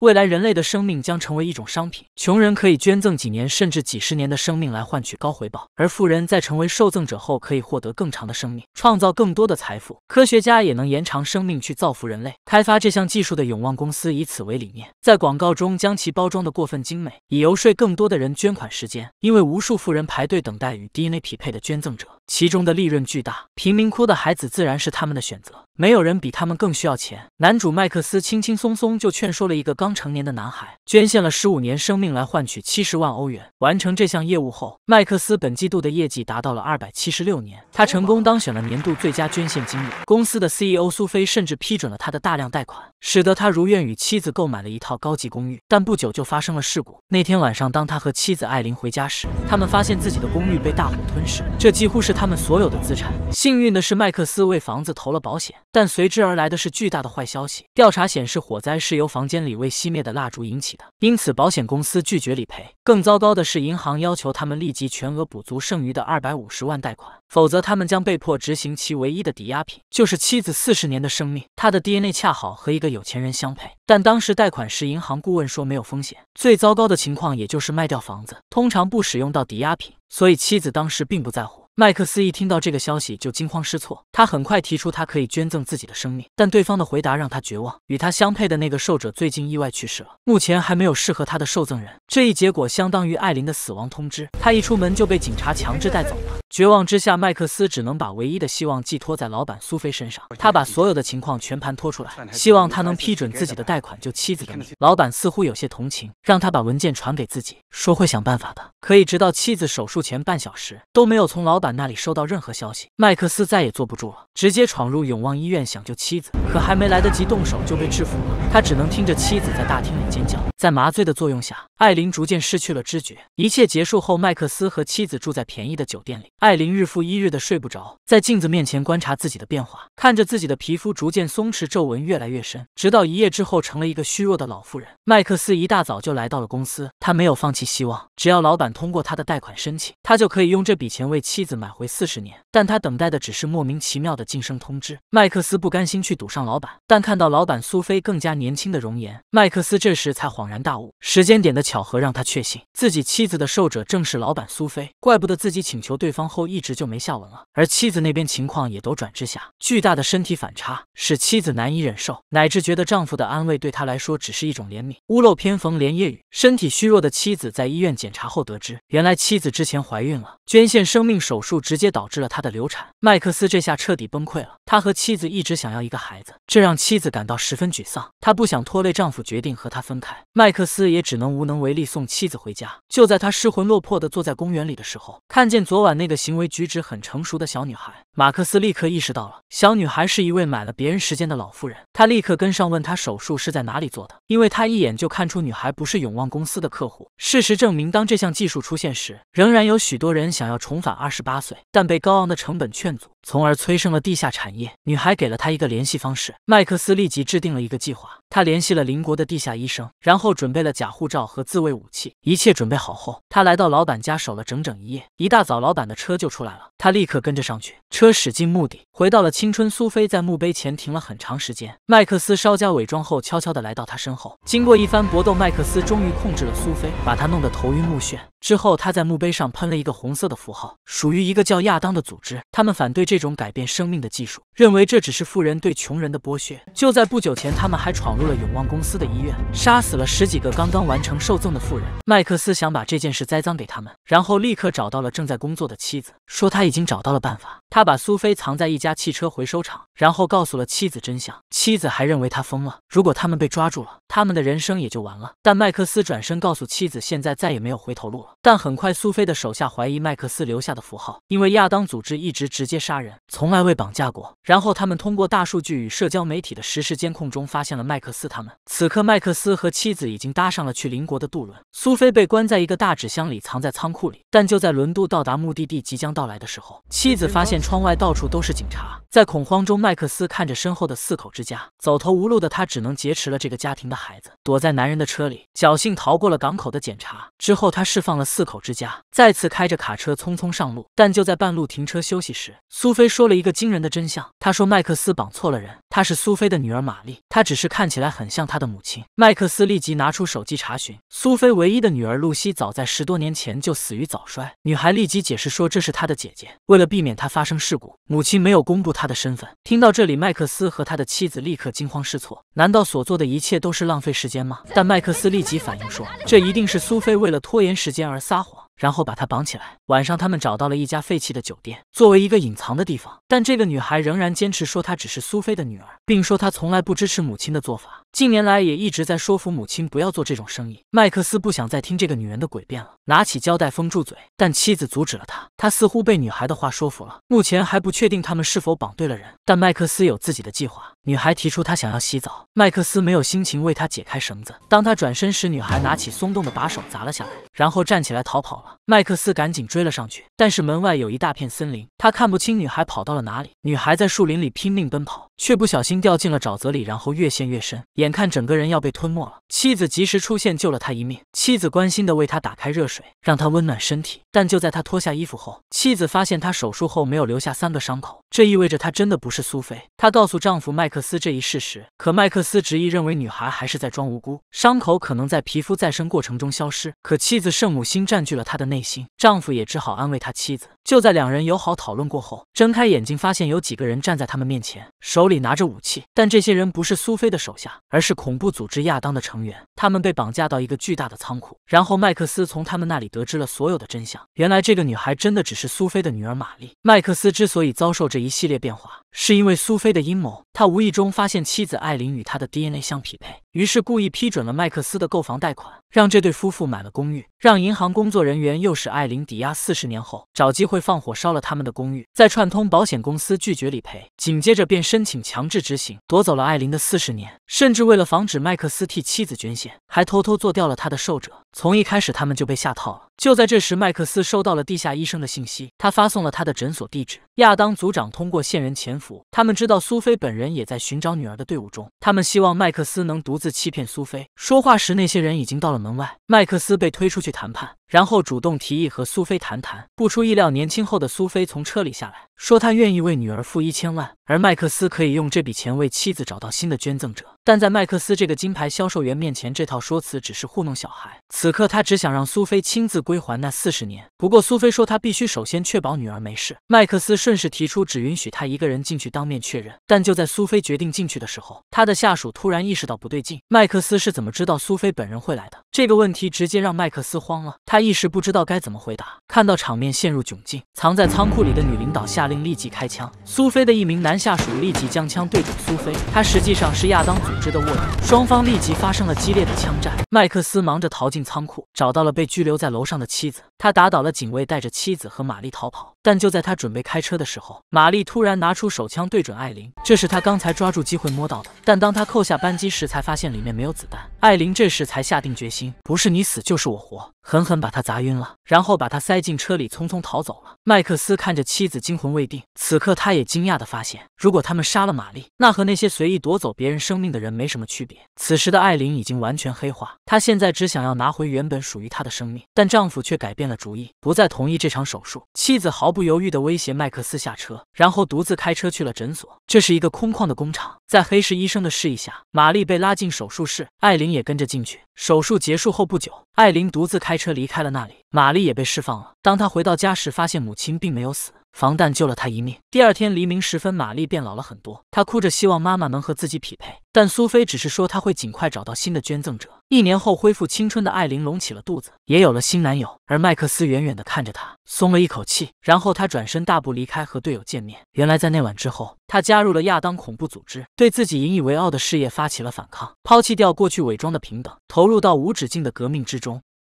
未来人类的生命将成为一种商品，穷人可以捐赠几年甚至几十年的生命来换取高回报，而富人在成为受赠者后可以获得更长的生命，创造更多的财富。科学家也能延长生命去造福人类。开发这项技术的永旺公司以此为理念，在广告中将其包装的过分精美，以游说更多的人捐款时间，因为无数富人排队等待与 DNA 匹配的捐赠者。其中的利润巨大，贫民窟的孩子自然是他们的选择。没有人比他们更需要钱。男主麦克斯轻轻松松就劝说了一个刚成年的男孩，捐献了十五年生命来换取七十万欧元。完成这项业务后，麦克斯本季度的业绩达到了二百七十六年，他成功当选了年度最佳捐献经理。公司的 CEO 苏菲甚至批准了他的大量贷款，使得他如愿与妻子购买了一套高级公寓。但不久就发生了事故。那天晚上，当他和妻子艾琳回家时，他们发现自己的公寓被大火吞噬，这几乎是。他们所有的资产。幸运的是，麦克斯为房子投了保险，但随之而来的是巨大的坏消息。调查显示，火灾是由房间里未熄灭的蜡烛引起的，因此保险公司拒绝理赔。更糟糕的是，银行要求他们立即全额补足剩余的二百五十万贷款，否则他们将被迫执行其唯一的抵押品，就是妻子四十年的生命。他的 DNA 恰好和一个有钱人相配，但当时贷款时，银行顾问说没有风险。最糟糕的情况也就是卖掉房子，通常不使用到抵押品，所以妻子当时并不在乎。麦克斯一听到这个消息就惊慌失措，他很快提出他可以捐赠自己的生命，但对方的回答让他绝望。与他相配的那个受者最近意外去世了，目前还没有适合他的受赠人。这一结果相当于艾琳的死亡通知，他一出门就被警察强制带走了。绝望之下，麦克斯只能把唯一的希望寄托在老板苏菲身上。他把所有的情况全盘托出来，希望他能批准自己的贷款救妻子的命。老板似乎有些同情，让他把文件传给自己，说会想办法的。可以直到妻子手术前半小时都没有从老板那里收到任何消息，麦克斯再也坐不住了，直接闯入永旺医院想救妻子，可还没来得及动手就被制服了，他只能听着妻子在大厅里尖叫。在麻醉的作用下，艾琳逐渐失去了知觉。一切结束后，麦克斯和妻子住在便宜的酒店里。艾琳日复一日的睡不着，在镜子面前观察自己的变化，看着自己的皮肤逐渐松弛，皱纹越来越深，直到一夜之后成了一个虚弱的老妇人。麦克斯一大早就来到了公司，他没有放弃希望，只要老板。通过他的贷款申请，他就可以用这笔钱为妻子买回四十年。但他等待的只是莫名其妙的晋升通知。麦克斯不甘心去赌上老板，但看到老板苏菲更加年轻的容颜，麦克斯这时才恍然大悟。时间点的巧合让他确信，自己妻子的受者正是老板苏菲，怪不得自己请求对方后一直就没下文了。而妻子那边情况也陡转之下，巨大的身体反差使妻子难以忍受，乃至觉得丈夫的安慰对她来说只是一种怜悯。屋漏偏逢连夜雨，身体虚弱的妻子在医院检查后得知。原来妻子之前怀孕了，捐献生命手术直接导致了她的流产。麦克斯这下彻底崩溃了。他和妻子一直想要一个孩子，这让妻子感到十分沮丧。她不想拖累丈夫，决定和他分开。麦克斯也只能无能为力，送妻子回家。就在他失魂落魄地坐在公园里的时候，看见昨晚那个行为举止很成熟的小女孩，马克斯立刻意识到了小女孩是一位买了别人时间的老妇人。他立刻跟上，问她手术是在哪里做的，因为他一眼就看出女孩不是永旺公司的客户。事实证明，当这项技技术出现时，仍然有许多人想要重返二十八岁，但被高昂的成本劝阻。从而催生了地下产业。女孩给了他一个联系方式，麦克斯立即制定了一个计划。他联系了邻国的地下医生，然后准备了假护照和自卫武器。一切准备好后，他来到老板家守了整整一夜。一大早，老板的车就出来了，他立刻跟着上去。车驶进墓地，回到了青春苏菲在墓碑前停了很长时间。麦克斯稍加伪装后，悄悄地来到他身后。经过一番搏斗，麦克斯终于控制了苏菲，把他弄得头晕目眩。之后，他在墓碑上喷了一个红色的符号，属于一个叫亚当的组织。他们反对这。这种改变生命的技术，认为这只是富人对穷人的剥削。就在不久前，他们还闯入了永旺公司的医院，杀死了十几个刚刚完成受赠的富人。麦克斯想把这件事栽赃给他们，然后立刻找到了正在工作的妻子，说他已经找到了办法。他把苏菲藏在一家汽车回收厂，然后告诉了妻子真相。妻子还认为他疯了。如果他们被抓住了，他们的人生也就完了。但麦克斯转身告诉妻子，现在再也没有回头路了。但很快，苏菲的手下怀疑麦克斯留下的符号，因为亚当组织一直直接杀人，从来未绑架过。然后他们通过大数据与社交媒体的实时监控中，发现了麦克斯。他们此刻，麦克斯和妻子已经搭上了去邻国的渡轮。苏菲被关在一个大纸箱里，藏在仓库里。但就在轮渡到达目的地即将到来的时候，妻子发现。窗外到处都是警察。在恐慌中，麦克斯看着身后的四口之家，走投无路的他只能劫持了这个家庭的孩子，躲在男人的车里，侥幸逃过了港口的检查。之后，他释放了四口之家，再次开着卡车匆匆上路。但就在半路停车休息时，苏菲说了一个惊人的真相。她说麦克斯绑错了人，她是苏菲的女儿玛丽，她只是看起来很像她的母亲。麦克斯立即拿出手机查询，苏菲唯一的女儿露西早在十多年前就死于早衰。女孩立即解释说，这是她的姐姐，为了避免她发生事故，母亲没有公布。他的身份。听到这里，麦克斯和他的妻子立刻惊慌失措。难道所做的一切都是浪费时间吗？但麦克斯立即反应说，这一定是苏菲为了拖延时间而撒谎。然后把她绑起来。晚上，他们找到了一家废弃的酒店，作为一个隐藏的地方。但这个女孩仍然坚持说她只是苏菲的女儿，并说她从来不支持母亲的做法。近年来也一直在说服母亲不要做这种生意。麦克斯不想再听这个女人的诡辩了，拿起胶带封住嘴，但妻子阻止了他。他似乎被女孩的话说服了。目前还不确定他们是否绑对了人，但麦克斯有自己的计划。女孩提出她想要洗澡，麦克斯没有心情为她解开绳子。当他转身时，女孩拿起松动的把手砸了下来，然后站起来逃跑了。麦克斯赶紧追了上去，但是门外有一大片森林，他看不清女孩跑到了哪里。女孩在树林里拼命奔跑，却不小心掉进了沼泽里，然后越陷越深，眼看整个人要被吞没了。妻子及时出现救了他一命。妻子关心的为他打开热水，让他温暖身体。但就在他脱下衣服后，妻子发现他手术后没有留下三个伤口。这意味着她真的不是苏菲。她告诉丈夫麦克斯这一事实，可麦克斯执意认为女孩还是在装无辜，伤口可能在皮肤再生过程中消失。可妻子圣母心占据了他的内心，丈夫也只好安慰他妻子。就在两人友好讨论过后，睁开眼睛发现有几个人站在他们面前，手里拿着武器。但这些人不是苏菲的手下，而是恐怖组织亚当的成员。他们被绑架到一个巨大的仓库，然后麦克斯从他们那里得知了所有的真相。原来这个女孩真的只是苏菲的女儿玛丽。麦克斯之所以遭受这一，一系列变化。是因为苏菲的阴谋，他无意中发现妻子艾琳与他的 DNA 相匹配，于是故意批准了麦克斯的购房贷款，让这对夫妇买了公寓，让银行工作人员诱使艾琳抵押四十年后，找机会放火烧了他们的公寓，再串通保险公司拒绝理赔，紧接着便申请强制执行，夺走了艾琳的四十年，甚至为了防止麦克斯替妻子捐献，还偷偷做掉了他的受者。从一开始他们就被下套了。就在这时，麦克斯收到了地下医生的信息，他发送了他的诊所地址。亚当组长通过线人潜伏。他们知道苏菲本人也在寻找女儿的队伍中，他们希望麦克斯能独自欺骗苏菲。说话时，那些人已经到了门外，麦克斯被推出去谈判。然后主动提议和苏菲谈谈。不出意料，年轻后的苏菲从车里下来，说她愿意为女儿付一千万，而麦克斯可以用这笔钱为妻子找到新的捐赠者。但在麦克斯这个金牌销售员面前，这套说辞只是糊弄小孩。此刻他只想让苏菲亲自归还那四十年。不过苏菲说她必须首先确保女儿没事。麦克斯顺势提出只允许他一个人进去当面确认。但就在苏菲决定进去的时候，他的下属突然意识到不对劲：麦克斯是怎么知道苏菲本人会来的？这个问题直接让麦克斯慌了。他。他一时不知道该怎么回答，看到场面陷入窘境，藏在仓库里的女领导下令立即开枪。苏菲的一名男下属立即将枪对准苏菲，他实际上是亚当组织的卧底，双方立即发生了激烈的枪战。麦克斯忙着逃进仓库，找到了被拘留在楼上的妻子，他打倒了警卫，带着妻子和玛丽逃跑。但就在他准备开车的时候，玛丽突然拿出手枪对准艾琳，这是他刚才抓住机会摸到的。但当他扣下扳机时，才发现里面没有子弹。艾琳这时才下定决心，不是你死就是我活，狠狠把她砸晕了，然后把她塞进车里，匆匆逃走了。麦克斯看着妻子惊魂未定，此刻他也惊讶地发现，如果他们杀了玛丽，那和那些随意夺走别人生命的人没什么区别。此时的艾琳已经完全黑化，她现在只想要拿回原本属于她的生命，但丈夫却改变了主意，不再同意这场手术。妻子毫。不犹豫地威胁麦克斯下车，然后独自开车去了诊所。这是一个空旷的工厂，在黑市医生的示意下，玛丽被拉进手术室，艾琳也跟着进去。手术结束后不久，艾琳独自开车离开了那里，玛丽也被释放了。当她回到家时，发现母亲并没有死。防弹救了他一命。第二天黎明时分，玛丽变老了很多，她哭着希望妈妈能和自己匹配，但苏菲只是说她会尽快找到新的捐赠者。一年后，恢复青春的艾琳隆起了肚子，也有了新男友，而麦克斯远远的看着她，松了一口气。然后他转身大步离开，和队友见面。原来在那晚之后，他加入了亚当恐怖组织，对自己引以为傲的事业发起了反抗，抛弃掉过去伪装的平等，投入到无止境的革命之中。